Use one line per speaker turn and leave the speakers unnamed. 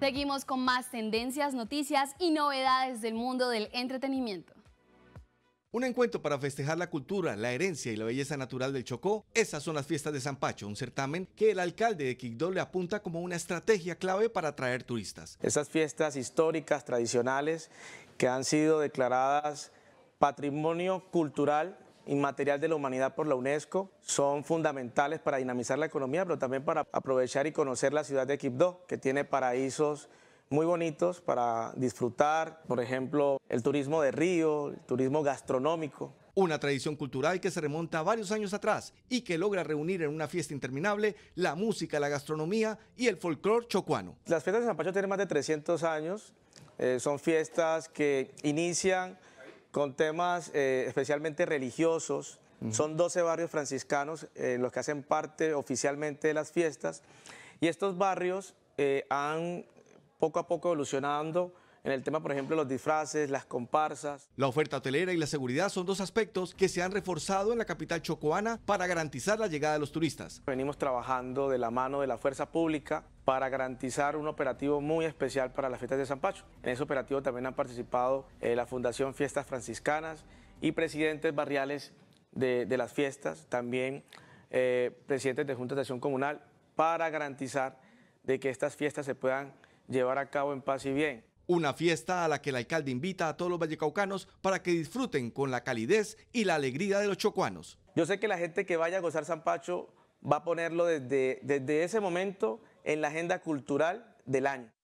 Seguimos con más tendencias, noticias y novedades del mundo del entretenimiento.
Un encuentro para festejar la cultura, la herencia y la belleza natural del Chocó, esas son las fiestas de San Pacho, un certamen que el alcalde de Quibdó le apunta como una estrategia clave para atraer turistas.
Esas fiestas históricas, tradicionales, que han sido declaradas patrimonio cultural inmaterial de la humanidad por la UNESCO, son fundamentales para dinamizar la economía, pero también para aprovechar y conocer la ciudad de Quibdó, que tiene paraísos muy bonitos para disfrutar, por ejemplo, el turismo de río, el turismo gastronómico.
Una tradición cultural que se remonta a varios años atrás y que logra reunir en una fiesta interminable la música, la gastronomía y el folclore chocuano. Las
fiestas de San Pacho tienen más de 300 años, eh, son fiestas que
inician
con temas eh, especialmente religiosos. Son 12 barrios franciscanos eh, los que hacen parte oficialmente de las fiestas y estos barrios eh, han poco a poco evolucionando en el tema, por ejemplo, los disfraces, las comparsas.
La oferta hotelera y la seguridad son dos aspectos que se han reforzado en la capital chocoana para garantizar la llegada de los turistas.
Venimos trabajando de la mano de la fuerza pública para garantizar un operativo muy especial para las fiestas de San Pacho. En ese operativo también han participado eh, la Fundación Fiestas Franciscanas y presidentes barriales de, las fiestas, también eh, presidentes de Juntas de Acción Comunal, para garantizar de que estas fiestas se puedan
llevar a cabo en paz y bien. Una fiesta a la que el alcalde invita a todos los vallecaucanos para que disfruten con la calidez y la alegría de los chocuanos. Yo sé que la gente que vaya a gozar San
Pacho va a ponerlo desde, desde ese momento en la agenda cultural del año.